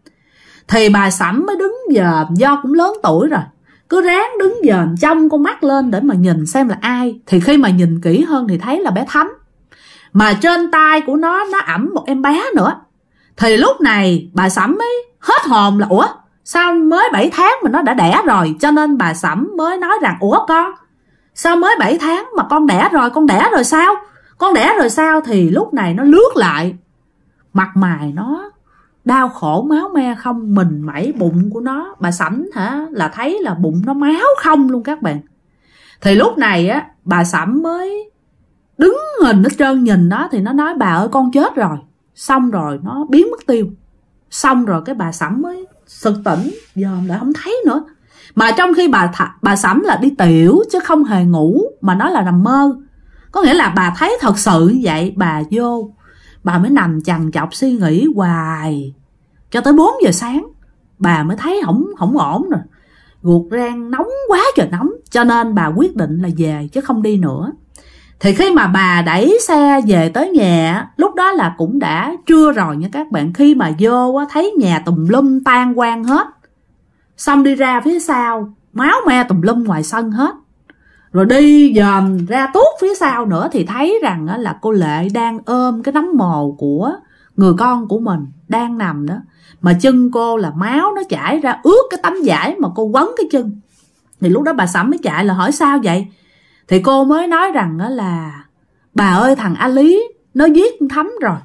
Thì bà Sẩm mới đứng giờ do cũng lớn tuổi rồi cứ ráng đứng dòm trong con mắt lên để mà nhìn xem là ai thì khi mà nhìn kỹ hơn thì thấy là bé thánh mà trên tay của nó nó ẩm một em bé nữa thì lúc này bà sẩm mới hết hồn là ủa sao mới 7 tháng mà nó đã đẻ rồi cho nên bà sẩm mới nói rằng ủa con sao mới 7 tháng mà con đẻ rồi con đẻ rồi sao con đẻ rồi sao thì lúc này nó lướt lại mặt mày nó đau khổ máu me không mình mẩy bụng của nó bà sẩm hả là thấy là bụng nó máu không luôn các bạn thì lúc này á bà sẩm mới đứng hình hết trơn nhìn nó thì nó nói bà ơi con chết rồi xong rồi nó biến mất tiêu xong rồi cái bà sẩm mới sực tỉnh giờ lại không thấy nữa mà trong khi bà th- bà sẩm là đi tiểu chứ không hề ngủ mà nói là nằm mơ có nghĩa là bà thấy thật sự vậy bà vô bà mới nằm chằn chọc suy nghĩ hoài cho tới 4 giờ sáng bà mới thấy không không ổn rồi ruột rang nóng quá trời nóng cho nên bà quyết định là về chứ không đi nữa thì khi mà bà đẩy xe về tới nhà lúc đó là cũng đã trưa rồi nha các bạn khi mà vô thấy nhà tùm lum tan quang hết xong đi ra phía sau máu me tùm lum ngoài sân hết rồi đi dòm ra tuốt phía sau nữa thì thấy rằng là cô lệ đang ôm cái nấm mồ của người con của mình đang nằm đó mà chân cô là máu nó chảy ra ướt cái tấm vải mà cô quấn cái chân thì lúc đó bà sẩm mới chạy là hỏi sao vậy thì cô mới nói rằng đó là bà ơi thằng a lý nó giết thấm rồi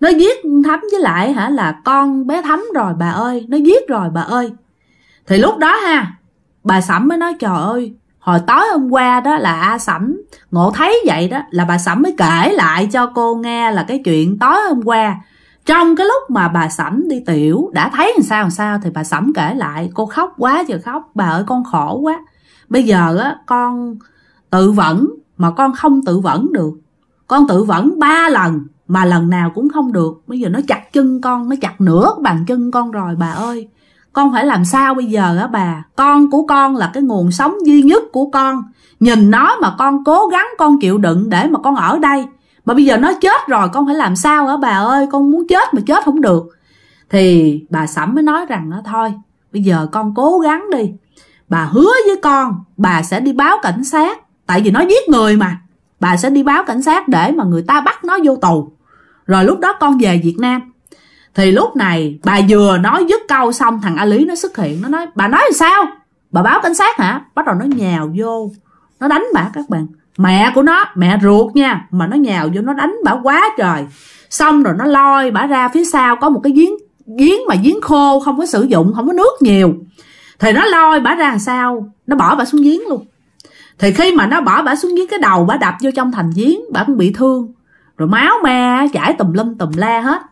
nó giết thấm với lại hả là con bé thấm rồi bà ơi nó giết rồi bà ơi thì lúc đó ha bà sẩm mới nói trời ơi hồi tối hôm qua đó là a sẩm ngộ thấy vậy đó là bà sẩm mới kể lại cho cô nghe là cái chuyện tối hôm qua trong cái lúc mà bà sẩm đi tiểu đã thấy làm sao làm sao thì bà sẩm kể lại cô khóc quá giờ khóc bà ơi con khổ quá bây giờ á con tự vẫn mà con không tự vẫn được con tự vẫn ba lần mà lần nào cũng không được bây giờ nó chặt chân con nó chặt nửa bàn chân con rồi bà ơi con phải làm sao bây giờ á bà con của con là cái nguồn sống duy nhất của con nhìn nó mà con cố gắng con chịu đựng để mà con ở đây mà bây giờ nó chết rồi con phải làm sao hả bà ơi con muốn chết mà chết không được thì bà sẩm mới nói rằng thôi bây giờ con cố gắng đi bà hứa với con bà sẽ đi báo cảnh sát tại vì nó giết người mà bà sẽ đi báo cảnh sát để mà người ta bắt nó vô tù rồi lúc đó con về việt nam thì lúc này bà vừa nói dứt câu xong thằng a lý nó xuất hiện nó nói bà nói làm sao bà báo cảnh sát hả bắt đầu nó nhào vô nó đánh bà các bạn mẹ của nó mẹ ruột nha mà nó nhào vô nó đánh bà quá trời xong rồi nó lôi bà ra phía sau có một cái giếng giếng mà giếng khô không có sử dụng không có nước nhiều thì nó lôi bà ra làm sao nó bỏ bà xuống giếng luôn thì khi mà nó bỏ bà xuống giếng cái đầu bà đập vô trong thành giếng bà cũng bị thương rồi máu me chảy tùm lum tùm la hết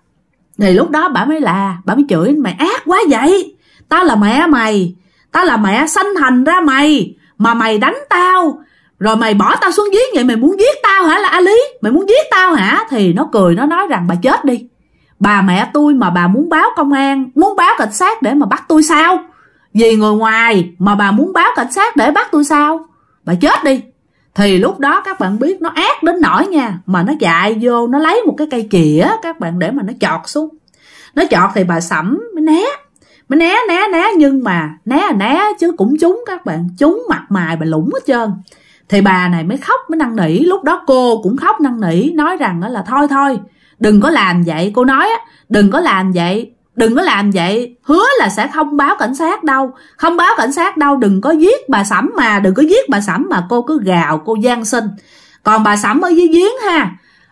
thì lúc đó bà mới là bà mới chửi mày ác quá vậy tao là mẹ mày tao là mẹ sanh thành ra mày mà mày đánh tao rồi mày bỏ tao xuống giếng vậy mày muốn giết tao hả là ali mày muốn giết tao hả thì nó cười nó nói rằng bà chết đi bà mẹ tôi mà bà muốn báo công an muốn báo cảnh sát để mà bắt tôi sao vì người ngoài mà bà muốn báo cảnh sát để bắt tôi sao bà chết đi thì lúc đó các bạn biết nó ác đến nỗi nha mà nó chạy vô nó lấy một cái cây chĩa các bạn để mà nó chọt xuống nó chọt thì bà sẩm mới né mới né né né nhưng mà né là né chứ cũng trúng các bạn trúng mặt mày bà lủng hết trơn thì bà này mới khóc mới năn nỉ lúc đó cô cũng khóc năn nỉ nói rằng là thôi thôi đừng có làm vậy cô nói đừng có làm vậy đừng có làm vậy hứa là sẽ không báo cảnh sát đâu không báo cảnh sát đâu đừng có giết bà sẩm mà đừng có giết bà sẩm mà cô cứ gào cô gian sinh còn bà sẩm ở dưới giếng ha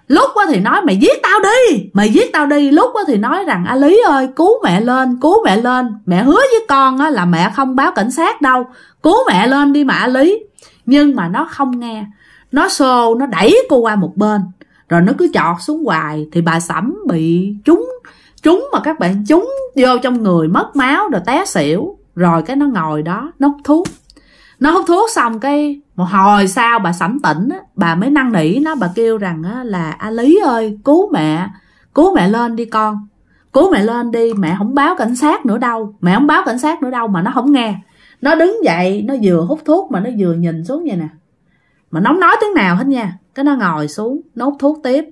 lúc quá thì nói mày giết tao đi mày giết tao đi lúc quá thì nói rằng a lý ơi cứu mẹ lên cứu mẹ lên mẹ hứa với con á là mẹ không báo cảnh sát đâu cứu mẹ lên đi mà a lý nhưng mà nó không nghe nó xô nó đẩy cô qua một bên rồi nó cứ chọt xuống hoài thì bà sẩm bị trúng trúng mà các bạn trúng vô trong người mất máu rồi té xỉu rồi cái nó ngồi đó nó hút thuốc nó hút thuốc xong cái một hồi sau bà sẩm tỉnh á, bà mới năn nỉ nó bà kêu rằng á, là a lý ơi cứu mẹ cứu mẹ lên đi con cứu mẹ lên đi mẹ không báo cảnh sát nữa đâu mẹ không báo cảnh sát nữa đâu mà nó không nghe nó đứng dậy nó vừa hút thuốc mà nó vừa nhìn xuống vậy nè mà nó không nói tiếng nào hết nha cái nó ngồi xuống nốt thuốc tiếp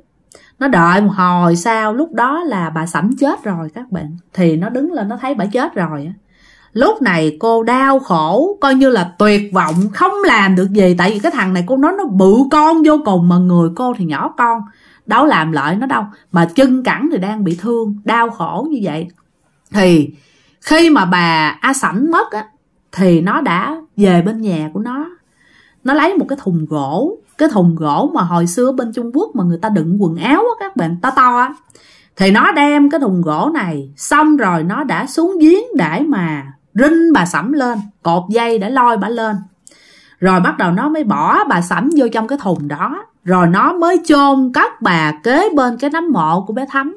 nó đợi một hồi sau lúc đó là bà sẩm chết rồi các bạn thì nó đứng lên nó thấy bà chết rồi lúc này cô đau khổ coi như là tuyệt vọng không làm được gì tại vì cái thằng này cô nói nó bự con vô cùng mà người cô thì nhỏ con đâu làm lợi nó đâu mà chân cẳng thì đang bị thương đau khổ như vậy thì khi mà bà a sảnh mất á thì nó đã về bên nhà của nó nó lấy một cái thùng gỗ cái thùng gỗ mà hồi xưa bên Trung Quốc mà người ta đựng quần áo á các bạn to to á thì nó đem cái thùng gỗ này xong rồi nó đã xuống giếng để mà rinh bà sẩm lên cột dây để lôi bà lên rồi bắt đầu nó mới bỏ bà sẩm vô trong cái thùng đó rồi nó mới chôn các bà kế bên cái nấm mộ của bé thắm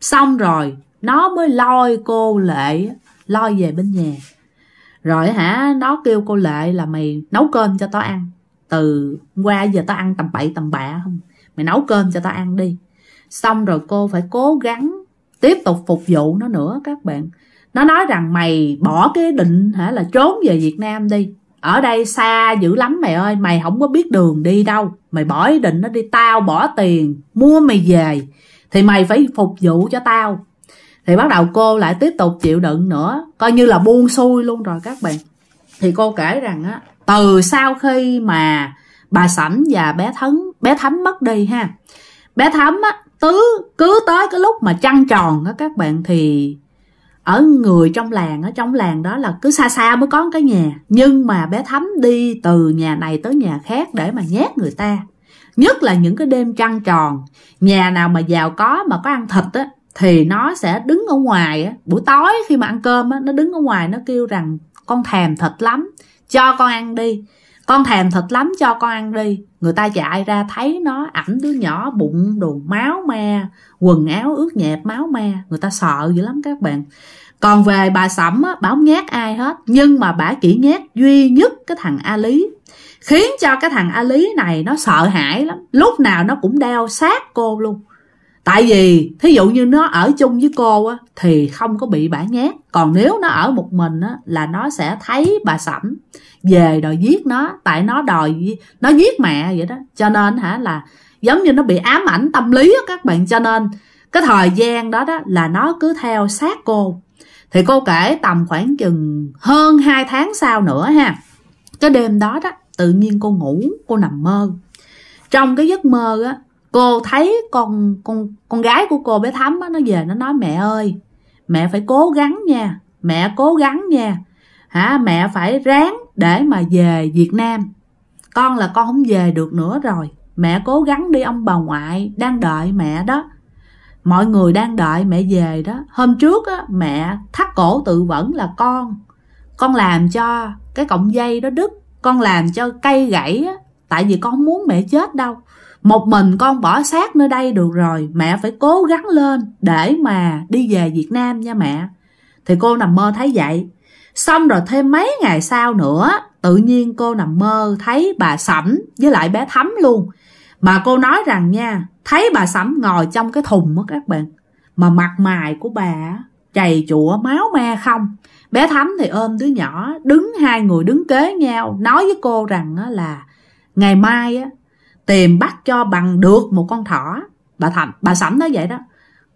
xong rồi nó mới lôi cô lệ lôi về bên nhà rồi hả nó kêu cô lệ là mày nấu cơm cho tao ăn từ qua giờ tao ăn tầm bậy tầm bạ không mày nấu cơm cho tao ăn đi xong rồi cô phải cố gắng tiếp tục phục vụ nó nữa các bạn nó nói rằng mày bỏ cái định hả là trốn về việt nam đi ở đây xa dữ lắm mày ơi mày không có biết đường đi đâu mày bỏ ý định nó đi tao bỏ tiền mua mày về thì mày phải phục vụ cho tao thì bắt đầu cô lại tiếp tục chịu đựng nữa coi như là buông xuôi luôn rồi các bạn thì cô kể rằng á từ sau khi mà bà sẩm và bé thấn bé thấm mất đi ha bé thấm á tứ cứ tới cái lúc mà trăng tròn á các bạn thì ở người trong làng ở trong làng đó là cứ xa xa mới có cái nhà nhưng mà bé thấm đi từ nhà này tới nhà khác để mà nhét người ta nhất là những cái đêm trăng tròn nhà nào mà giàu có mà có ăn thịt á thì nó sẽ đứng ở ngoài á buổi tối khi mà ăn cơm á nó đứng ở ngoài nó kêu rằng con thèm thịt lắm cho con ăn đi con thèm thịt lắm cho con ăn đi người ta chạy ra thấy nó ảnh đứa nhỏ bụng đồ máu me quần áo ướt nhẹp máu me người ta sợ dữ lắm các bạn còn về bà sẩm á bà không nhát ai hết nhưng mà bà chỉ nhát duy nhất cái thằng a lý khiến cho cái thằng a lý này nó sợ hãi lắm lúc nào nó cũng đeo sát cô luôn tại vì thí dụ như nó ở chung với cô á thì không có bị bả nhát còn nếu nó ở một mình á là nó sẽ thấy bà sẩm về đòi giết nó tại nó đòi nó giết mẹ vậy đó cho nên hả là giống như nó bị ám ảnh tâm lý á các bạn cho nên cái thời gian đó đó là nó cứ theo sát cô thì cô kể tầm khoảng chừng hơn 2 tháng sau nữa ha cái đêm đó đó tự nhiên cô ngủ cô nằm mơ trong cái giấc mơ á cô thấy con con con gái của cô bé thắm á, nó về nó nói mẹ ơi mẹ phải cố gắng nha mẹ cố gắng nha hả mẹ phải ráng để mà về việt nam con là con không về được nữa rồi mẹ cố gắng đi ông bà ngoại đang đợi mẹ đó mọi người đang đợi mẹ về đó hôm trước á, mẹ thắt cổ tự vẫn là con con làm cho cái cọng dây đó đứt con làm cho cây gãy á, tại vì con không muốn mẹ chết đâu một mình con bỏ xác nơi đây được rồi mẹ phải cố gắng lên để mà đi về việt nam nha mẹ thì cô nằm mơ thấy vậy xong rồi thêm mấy ngày sau nữa tự nhiên cô nằm mơ thấy bà sẩm với lại bé thấm luôn mà cô nói rằng nha thấy bà sẩm ngồi trong cái thùng á các bạn mà mặt mày của bà chày chũa máu me không bé thắm thì ôm đứa nhỏ đứng hai người đứng kế nhau nói với cô rằng là ngày mai tìm bắt cho bằng được một con thỏ bà thầm bà sẩm nói vậy đó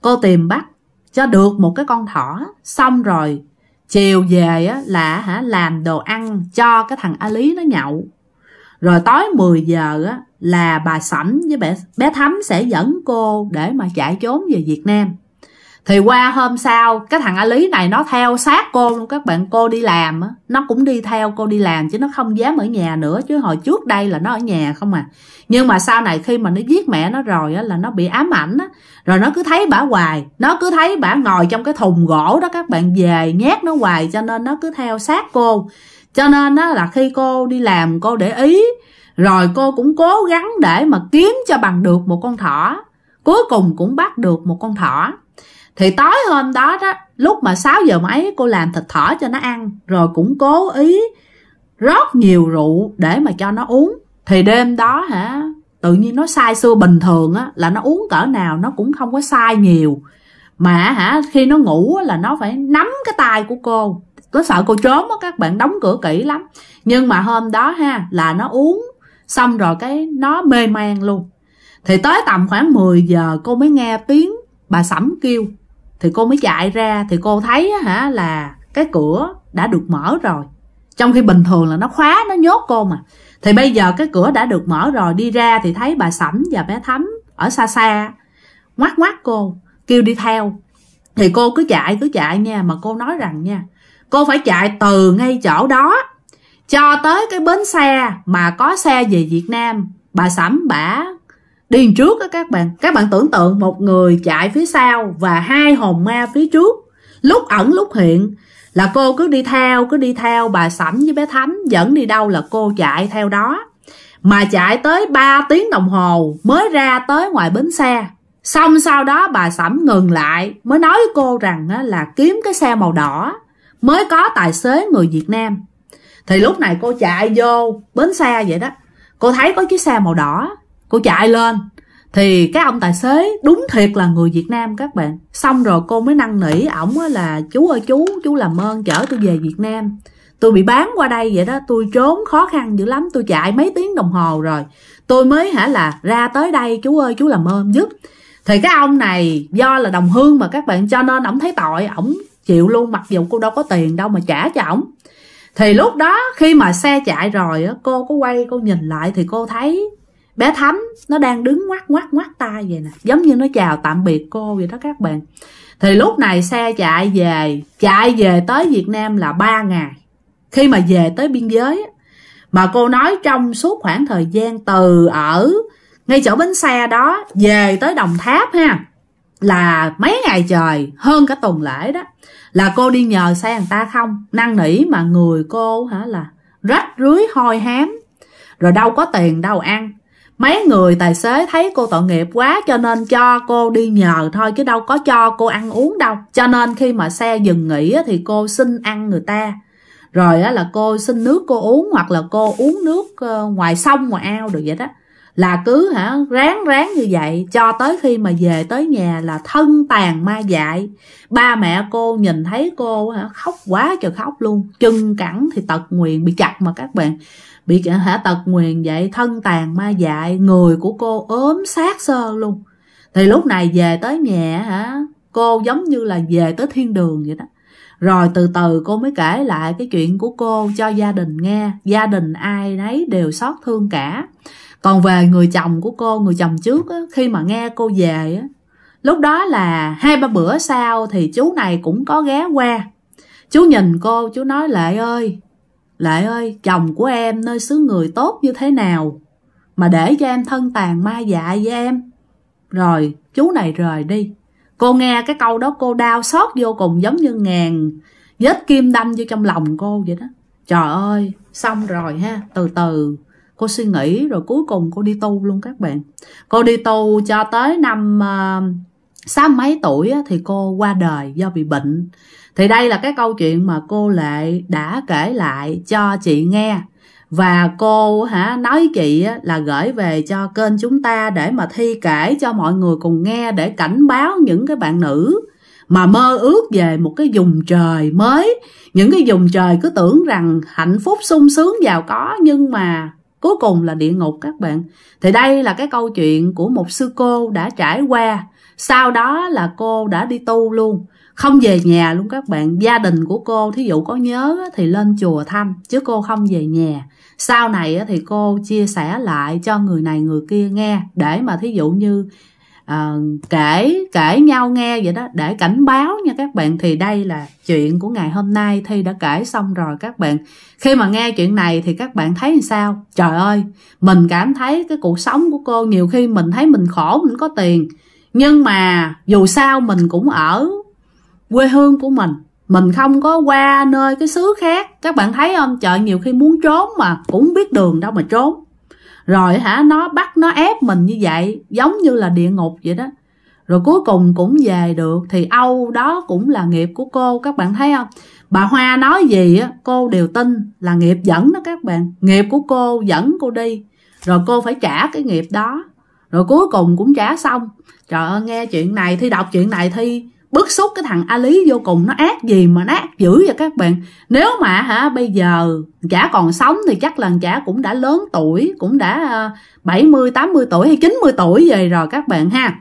cô tìm bắt cho được một cái con thỏ xong rồi chiều về á, là hả làm đồ ăn cho cái thằng a lý nó nhậu rồi tối 10 giờ á, là bà sẩm với bé, bé thắm sẽ dẫn cô để mà chạy trốn về việt nam thì qua hôm sau cái thằng a lý này nó theo sát cô luôn các bạn cô đi làm á nó cũng đi theo cô đi làm chứ nó không dám ở nhà nữa chứ hồi trước đây là nó ở nhà không à nhưng mà sau này khi mà nó giết mẹ nó rồi á là nó bị ám ảnh á rồi nó cứ thấy bả hoài nó cứ thấy bả ngồi trong cái thùng gỗ đó các bạn về nhét nó hoài cho nên nó cứ theo sát cô cho nên á là khi cô đi làm cô để ý rồi cô cũng cố gắng để mà kiếm cho bằng được một con thỏ cuối cùng cũng bắt được một con thỏ thì tối hôm đó đó lúc mà 6 giờ mấy cô làm thịt thỏ cho nó ăn rồi cũng cố ý rót nhiều rượu để mà cho nó uống thì đêm đó hả tự nhiên nó sai xưa bình thường á là nó uống cỡ nào nó cũng không có sai nhiều mà hả khi nó ngủ là nó phải nắm cái tay của cô có sợ cô trốn á các bạn đóng cửa kỹ lắm nhưng mà hôm đó ha là nó uống xong rồi cái nó mê man luôn thì tới tầm khoảng 10 giờ cô mới nghe tiếng bà sẩm kêu thì cô mới chạy ra thì cô thấy á, hả là cái cửa đã được mở rồi trong khi bình thường là nó khóa nó nhốt cô mà thì bây giờ cái cửa đã được mở rồi đi ra thì thấy bà sẩm và bé thắm ở xa xa ngoắt ngoắt cô kêu đi theo thì cô cứ chạy cứ chạy nha mà cô nói rằng nha cô phải chạy từ ngay chỗ đó cho tới cái bến xe mà có xe về việt nam bà sẩm bả đi trước á các bạn các bạn tưởng tượng một người chạy phía sau và hai hồn ma phía trước lúc ẩn lúc hiện là cô cứ đi theo cứ đi theo bà sẩm với bé thánh dẫn đi đâu là cô chạy theo đó mà chạy tới 3 tiếng đồng hồ mới ra tới ngoài bến xe xong sau đó bà sẩm ngừng lại mới nói với cô rằng là kiếm cái xe màu đỏ mới có tài xế người việt nam thì lúc này cô chạy vô bến xe vậy đó cô thấy có chiếc xe màu đỏ cô chạy lên thì cái ông tài xế đúng thiệt là người Việt Nam các bạn xong rồi cô mới năn nỉ ổng là chú ơi chú chú làm ơn chở tôi về Việt Nam tôi bị bán qua đây vậy đó tôi trốn khó khăn dữ lắm tôi chạy mấy tiếng đồng hồ rồi tôi mới hả là ra tới đây chú ơi chú làm ơn giúp thì cái ông này do là đồng hương mà các bạn cho nên ổng thấy tội ổng chịu luôn mặc dù cô đâu có tiền đâu mà trả cho ổng thì lúc đó khi mà xe chạy rồi cô có quay cô nhìn lại thì cô thấy bé thánh nó đang đứng ngoắt ngoắt ngoắt tay vậy nè giống như nó chào tạm biệt cô vậy đó các bạn thì lúc này xe chạy về chạy về tới việt nam là 3 ngày khi mà về tới biên giới mà cô nói trong suốt khoảng thời gian từ ở ngay chỗ bến xe đó về tới đồng tháp ha là mấy ngày trời hơn cả tuần lễ đó là cô đi nhờ xe người ta không năn nỉ mà người cô hả là rách rưới hôi hám rồi đâu có tiền đâu ăn Mấy người tài xế thấy cô tội nghiệp quá cho nên cho cô đi nhờ thôi chứ đâu có cho cô ăn uống đâu. Cho nên khi mà xe dừng nghỉ thì cô xin ăn người ta. Rồi là cô xin nước cô uống hoặc là cô uống nước ờ, ngoài sông ngoài ao được vậy đó. Là cứ hả ráng ráng như vậy cho tới khi mà về tới nhà là thân tàn ma dại. Ba mẹ cô nhìn thấy cô hả khóc quá trời khóc luôn. Chân cẳng thì tật nguyền bị chặt mà các bạn bị hả tật nguyền vậy thân tàn ma dại người của cô ốm sát sơ luôn thì lúc này về tới nhà hả cô giống như là về tới thiên đường vậy đó rồi từ từ cô mới kể lại cái chuyện của cô cho gia đình nghe gia đình ai nấy đều xót thương cả còn về người chồng của cô người chồng trước á, khi mà nghe cô về á, lúc đó là hai ba bữa sau thì chú này cũng có ghé qua chú nhìn cô chú nói lệ ơi Lệ ơi, chồng của em nơi xứ người tốt như thế nào? Mà để cho em thân tàn ma dạ với em. Rồi, chú này rời đi. Cô nghe cái câu đó cô đau xót vô cùng giống như ngàn vết kim đâm vô trong lòng cô vậy đó. Trời ơi, xong rồi ha, từ từ cô suy nghĩ rồi cuối cùng cô đi tu luôn các bạn. Cô đi tu cho tới năm à, sáu mấy tuổi thì cô qua đời do bị bệnh thì đây là cái câu chuyện mà cô lệ đã kể lại cho chị nghe và cô hả nói chị là gửi về cho kênh chúng ta để mà thi kể cho mọi người cùng nghe để cảnh báo những cái bạn nữ mà mơ ước về một cái vùng trời mới những cái vùng trời cứ tưởng rằng hạnh phúc sung sướng giàu có nhưng mà cuối cùng là địa ngục các bạn thì đây là cái câu chuyện của một sư cô đã trải qua sau đó là cô đã đi tu luôn không về nhà luôn các bạn gia đình của cô thí dụ có nhớ thì lên chùa thăm chứ cô không về nhà sau này thì cô chia sẻ lại cho người này người kia nghe để mà thí dụ như à, kể kể nhau nghe vậy đó để cảnh báo nha các bạn thì đây là chuyện của ngày hôm nay thi đã kể xong rồi các bạn khi mà nghe chuyện này thì các bạn thấy sao trời ơi mình cảm thấy cái cuộc sống của cô nhiều khi mình thấy mình khổ mình có tiền nhưng mà dù sao mình cũng ở quê hương của mình mình không có qua nơi cái xứ khác các bạn thấy không chợ nhiều khi muốn trốn mà cũng biết đường đâu mà trốn rồi hả nó bắt nó ép mình như vậy giống như là địa ngục vậy đó rồi cuối cùng cũng về được thì âu đó cũng là nghiệp của cô các bạn thấy không bà hoa nói gì á cô đều tin là nghiệp dẫn đó các bạn nghiệp của cô dẫn cô đi rồi cô phải trả cái nghiệp đó rồi cuối cùng cũng trả xong trời ơi nghe chuyện này thi đọc chuyện này thi bức xúc cái thằng a lý vô cùng nó ác gì mà nó ác dữ vậy các bạn nếu mà hả bây giờ chả còn sống thì chắc là chả cũng đã lớn tuổi cũng đã 70 ờ, 80 tuổi hay 90 tuổi về rồi các bạn ha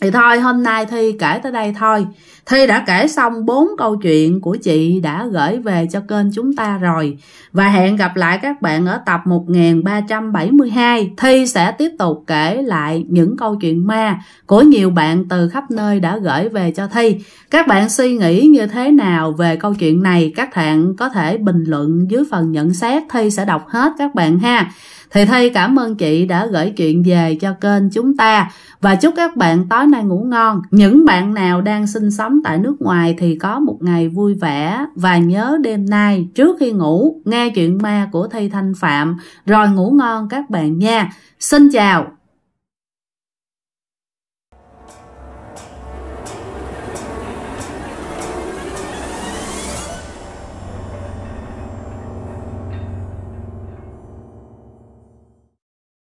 thì thôi hôm nay thi kể tới đây thôi Thi đã kể xong 4 câu chuyện của chị đã gửi về cho kênh chúng ta rồi. Và hẹn gặp lại các bạn ở tập 1372. Thi sẽ tiếp tục kể lại những câu chuyện ma của nhiều bạn từ khắp nơi đã gửi về cho Thi. Các bạn suy nghĩ như thế nào về câu chuyện này? Các bạn có thể bình luận dưới phần nhận xét. Thi sẽ đọc hết các bạn ha. Thì Thi cảm ơn chị đã gửi chuyện về cho kênh chúng ta và chúc các bạn tối nay ngủ ngon. Những bạn nào đang sinh sống tại nước ngoài thì có một ngày vui vẻ và nhớ đêm nay trước khi ngủ nghe chuyện ma của Thi Thanh Phạm rồi ngủ ngon các bạn nha. Xin chào!